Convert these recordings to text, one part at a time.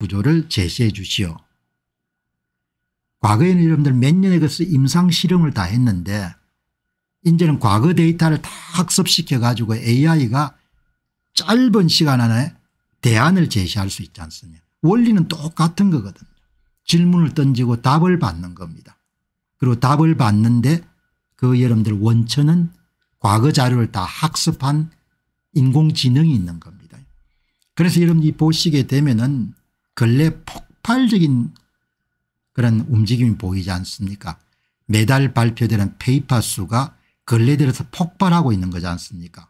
구조를 제시해 주시오. 과거에는 여러분들 몇 년에 걸쳐 임상실험을 다 했는데 이제는 과거 데이터를 다 학습시켜 가지고 AI가 짧은 시간 안에 대안을 제시할 수 있지 않습니까 원리는 똑같은 거거든요. 질문을 던지고 답을 받는 겁니다. 그리고 답을 받는데 그 여러분들 원천은 과거 자료를 다 학습한 인공지능이 있는 겁니다. 그래서 여러분이 보시게 되면은 근래 폭발적인 그런 움직임이 보이지 않습니까 매달 발표되는 페이퍼 수가 근래 들어서 폭발하고 있는 거지 않습니까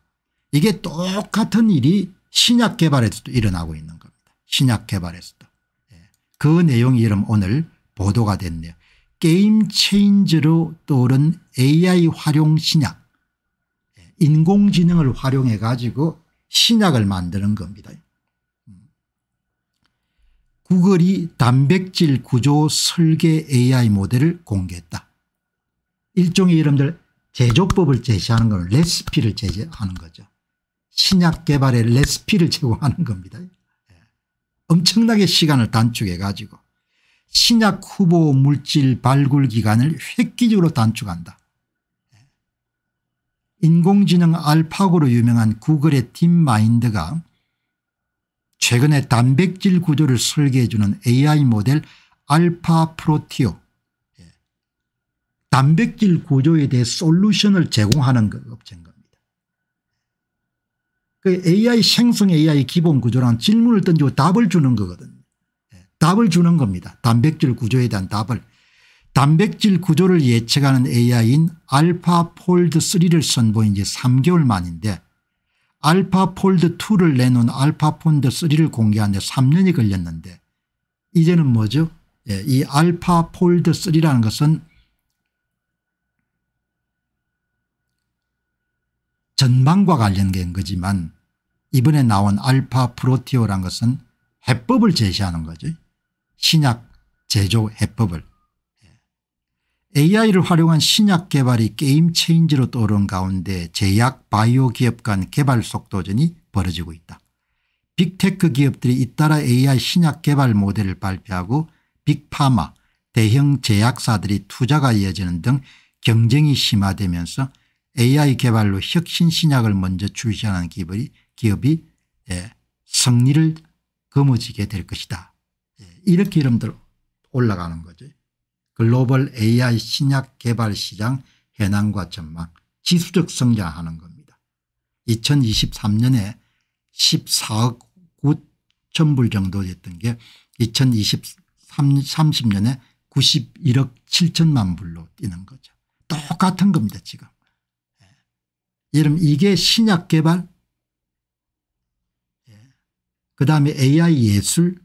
이게 똑같은 일이 신약 개발에서도 일어나고 있는 겁니다. 신약 개발에서도. 예. 그 내용이 여러 오늘 보도가 됐네요. 게임 체인지로 떠오른 AI 활용 신약 예. 인공지능을 활용해 가지고 신약을 만드는 겁니다. 구글이 단백질 구조 설계 AI 모델을 공개했다. 일종의 이름들 제조법을 제시하는 건 레시피를 제시하는 거죠. 신약 개발의 레시피를 제공하는 겁니다. 예. 엄청나게 시간을 단축해 가지고 신약 후보 물질 발굴 기간을 획기적으로 단축한다. 예. 인공지능 알파고로 유명한 구글의 딥마인드가 최근에 단백질 구조를 설계해 주는 AI 모델 알파 프로티오 예. 단백질 구조에 대해 솔루션을 제공하는 그 업체인 겁니다. 그 AI 생성 AI 기본 구조란 질문을 던지고 답을 주는 거거든요. 예. 답을 주는 겁니다. 단백질 구조에 대한 답을. 단백질 구조를 예측하는 AI인 알파 폴드 3를 선보인 지 3개월 만인데 알파 폴드 2를 내놓은 알파 폴드 3를 공개하는데 3년이 걸렸는데 이제는 뭐죠? 예, 이 알파 폴드 3라는 것은 전망과 관련된 거지만 이번에 나온 알파 프로티오란 것은 해법을 제시하는 거죠. 신약 제조 해법을. AI를 활용한 신약 개발이 게임 체인지로 떠오른 가운데 제약 바이오 기업 간 개발 속도전이 벌어지고 있다. 빅테크 기업들이 잇따라 AI 신약 개발 모델을 발표하고 빅파마 대형 제약사들이 투자가 이어지는 등 경쟁이 심화되면서 AI 개발로 혁신 신약을 먼저 출시하는 기업이, 기업이 예, 성리를 거머쥐게 될 것이다. 예, 이렇게 이름들 올라가는 거죠. 글로벌 AI 신약 개발 시장 해황과 전망 지수적 성장하는 겁니다. 2023년에 14억 9천 불 정도 됐던 게 2030년에 91억 7천만 불로 뛰는 거죠. 똑같은 겁니다 지금. 여러분 예. 이게 신약 개발 예. 그다음에 AI 예술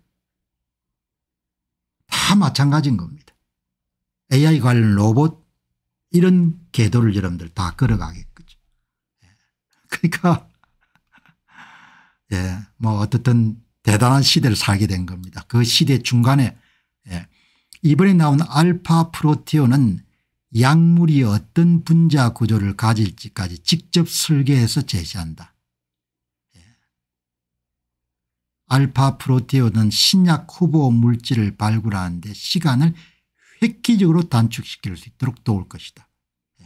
다 마찬가지인 겁니다. AI 관련 로봇 이런 궤도를 여러분들 다 걸어가겠죠. 예. 그러니까 예, 뭐 어떻든 대단한 시대를 살게 된 겁니다. 그 시대 중간에 예, 이번에 나온 알파 프로티오는 약물이 어떤 분자 구조를 가질지까지 직접 설계해서 제시한다. 예. 알파 프로테오는 신약 후보 물질을 발굴하는데 시간을 획기적으로 단축시킬 수 있도록 도울 것이다. 예.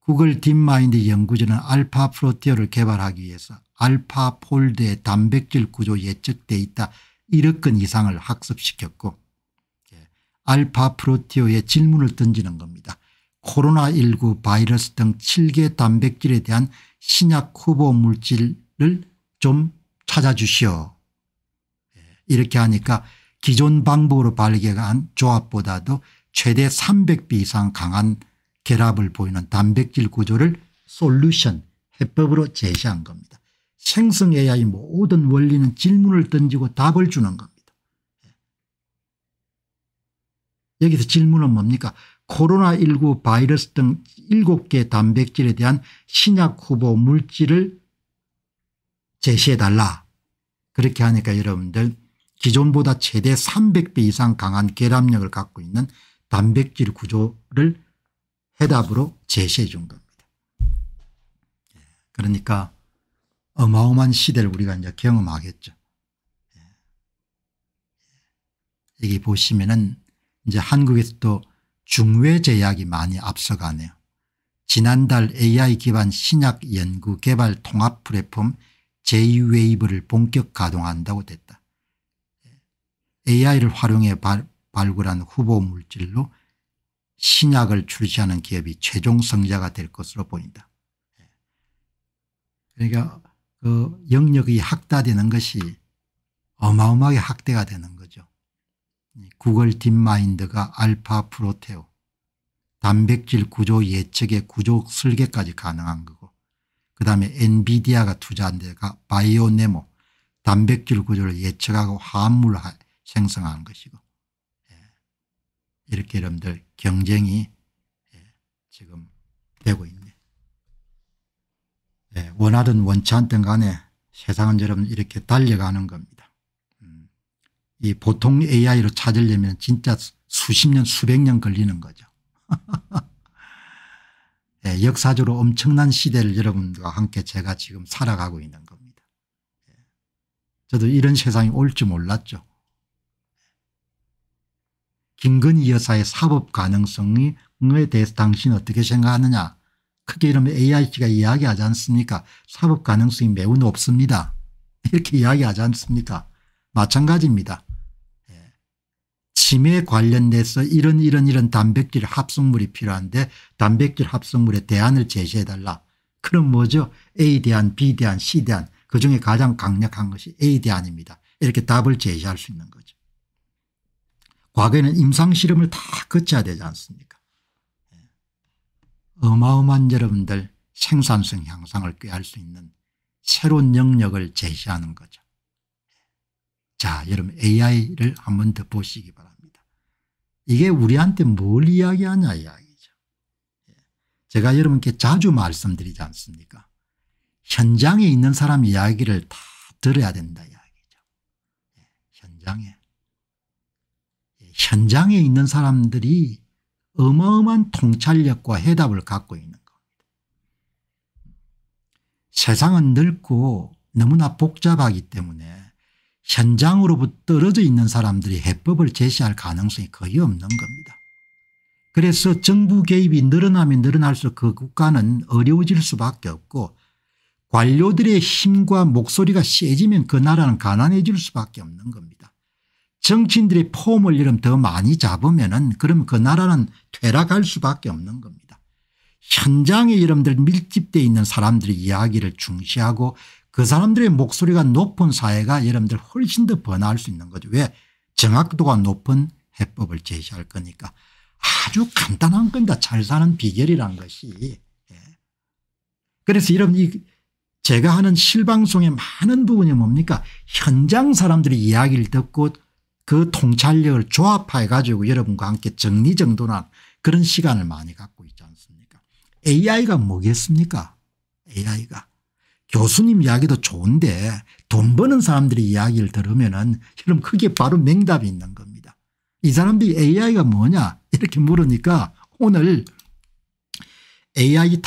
구글 딥마인드 연구진은 알파 프로티어를 개발하기 위해서 알파 폴드의 단백질 구조 예측 데이터 1억 건 이상을 학습시켰고 예. 알파 프로티어에 질문을 던지는 겁니다. 코로나19 바이러스 등 7개 단백질에 대한 신약 후보 물질을 좀 찾아주시오. 예. 이렇게 하니까 기존 방법으로 발견한 조합보다도 최대 300배 이상 강한 결합을 보이는 단백질 구조를 솔루션 해법으로 제시한 겁니다. 생성 AI 모든 원리는 질문을 던지고 답을 주는 겁니다. 예. 여기서 질문은 뭡니까 코로나19 바이러스 등 7개 단백질에 대한 신약 후보 물질을 제시해달라 그렇게 하니까 여러분들 기존보다 최대 300배 이상 강한 결합력을 갖고 있는 단백질 구조를 해답으로 제시해 준 겁니다. 예, 그러니까 어마어마한 시대를 우리가 이제 경험하겠죠. 예. 여기 보시면은 이제 한국에서도 중외제약이 많이 앞서가네요. 지난달 AI 기반 신약 연구 개발 통합 플랫폼 제이웨이브를 본격 가동한다고 됐다. AI를 활용해 발, 발굴한 후보 물질로 신약을 출시하는 기업이 최종 성자가 될 것으로 보인다. 예. 그러니까 그 영역이 학다되는 것이 어마어마하게 학대가 되는 거죠. 구글 딥마인드가 알파 프로테오 단백질 구조 예측의 구조 설계까지 가능한 거고 그다음에 엔비디아가 투자한 데가 바이오네모 단백질 구조를 예측하고 화합물 생성한 것이고 예. 이렇게 여러분들 경쟁이 예, 지금 되고 있네. 예, 원하든 원치 않든 간에 세상은 여러분 이렇게 달려가는 겁니다. 음. 이 보통 AI로 찾으려면 진짜 수십 년 수백 년 걸리는 거죠. 예, 역사적으로 엄청난 시대를 여러분과 함께 제가 지금 살아가고 있는 겁니다. 예. 저도 이런 세상이 올 줄 몰랐죠. 김건희 여사의 사법 가능성에 대해서 당신 어떻게 생각하느냐 크게 이러면 AIC가 이야기하지 않습니까 사법 가능성이 매우 높습니다 이렇게 이야기하지 않습니까 마찬가지입니다 침에 예. 관련돼서 이런 이런 이런 단백질 합성물이 필요한데 단백질 합성물에 대안을 제시해달라 그럼 뭐죠 A 대안 B 대안 C 대안 그중에 가장 강력한 것이 A 대안입니다 이렇게 답을 제시할 수 있는 거죠 과거에는 임상실험을 다 거쳐야 되지 않습니까 예. 어마어마한 여러분들 생산성 향상을 꾀할 수 있는 새로운 영역을 제시하는 거죠. 자 여러분 AI를 한 번 더 보시기 바랍니다. 이게 우리한테 뭘 이야기하냐 이야기죠. 예. 제가 여러분께 자주 말씀드리지 않습니까 현장에 있는 사람 이야기를 다 들어야 된다 이야기죠. 예, 현장에 현장에 있는 사람들이 어마어마한 통찰력과 해답을 갖고 있는 겁니다. 세상은 넓고 너무나 복잡하기 때문에 현장으로부터 떨어져 있는 사람들이 해법을 제시할 가능성이 거의 없는 겁니다. 그래서 정부 개입이 늘어나면 늘어날수록 그 국가는 어려워질 수밖에 없고 관료들의 힘과 목소리가 세지면 그 나라는 가난해질 수밖에 없는 겁니다. 정치인들이 폼을 이름 더 많이 잡으면은 그럼 그 나라는 퇴락할 수밖에 없는 겁니다. 현장에 이름들 밀집돼 있는 사람들의 이야기를 중시하고 그 사람들의 목소리가 높은 사회가 여러분들 훨씬 더 번화할 수 있는 거죠. 왜 정확도가 높은 해법을 제시할 거니까 아주 간단한 겁니다. 잘 사는 비결이란 것이. 예. 그래서 여러분 이 제가 하는 실방송의 많은 부분이 뭡니까 현장 사람들의 이야기를 듣고 그 통찰력을 조합해 가지고 여러분과 함께 정리정돈한 그런 시간을 많이 갖고 있지 않습니까 AI가 뭐겠습니까 AI가. 교수님 이야기도 좋은데 돈 버는 사람들의 이야기를 들으면 은 그럼 그게 바로 맹답이 있는 겁니다. 이 사람들이 AI가 뭐냐 이렇게 물으니까 오늘 AI